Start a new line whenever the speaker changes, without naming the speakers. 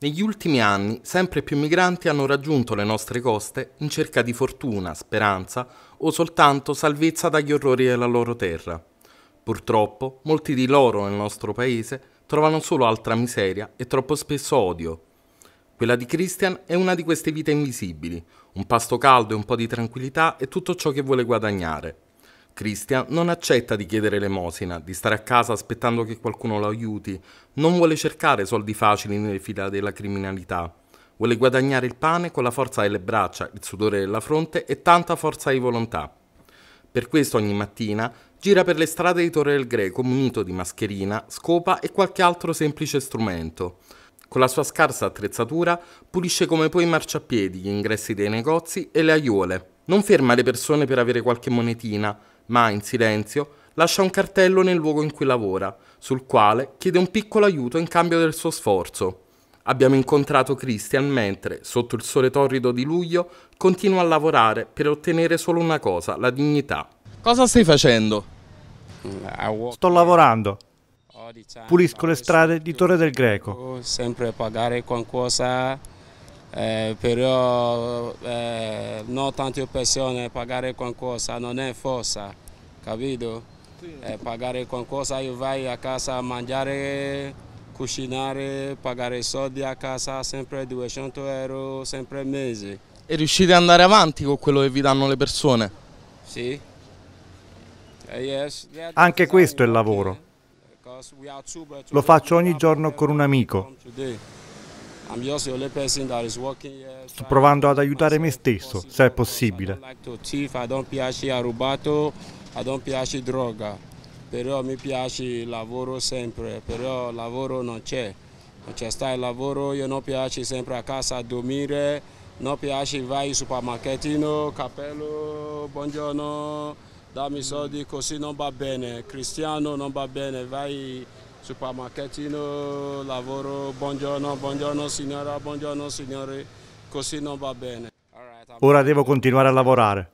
Negli ultimi anni sempre più migranti hanno raggiunto le nostre coste in cerca di fortuna, speranza o soltanto salvezza dagli orrori della loro terra. Purtroppo molti di loro nel nostro paese trovano solo altra miseria e troppo spesso odio. Quella di Christian è una di queste vite invisibili, un pasto caldo e un po' di tranquillità è tutto ciò che vuole guadagnare. Christian non accetta di chiedere l'emosina, di stare a casa aspettando che qualcuno lo aiuti, non vuole cercare soldi facili nelle fila della criminalità. Vuole guadagnare il pane con la forza delle braccia, il sudore della fronte e tanta forza di volontà. Per questo ogni mattina gira per le strade di Torre del Greco munito di mascherina, scopa e qualche altro semplice strumento. Con la sua scarsa attrezzatura pulisce come può i marciapiedi, gli ingressi dei negozi e le aiuole. Non ferma le persone per avere qualche monetina, ma in silenzio lascia un cartello nel luogo in cui lavora, sul quale chiede un piccolo aiuto in cambio del suo sforzo. Abbiamo incontrato Christian mentre, sotto il sole torrido di luglio, continua a lavorare per ottenere solo una cosa, la dignità. Cosa stai facendo? Sto lavorando.
Pulisco le strade di Torre del Greco.
Sempre pagare qualcosa eh, però eh, non tante persone pagare qualcosa non è forza, capito? Eh, pagare qualcosa io vai a casa a mangiare, cucinare, pagare soldi a casa sempre 200 euro, sempre mese.
E riuscite ad andare avanti con quello che vi danno le persone?
Sì. Eh, Anche
questo è il lavoro. Lo faccio ogni giorno con un amico. Sto provando ad aiutare me stesso, se è possibile.
Non mi piace a rubato, non piace droga, però mi piace il lavoro sempre, però lavoro non c'è. Non c'è sta il lavoro, io non piace sempre a casa a dormire, non piace vai al supermercato, cappello, buongiorno, dammi soldi, così non va bene. Cristiano non va bene, vai supermarketino, lavoro, buongiorno, buongiorno signora, buongiorno signore, così non va bene.
Ora devo continuare a lavorare.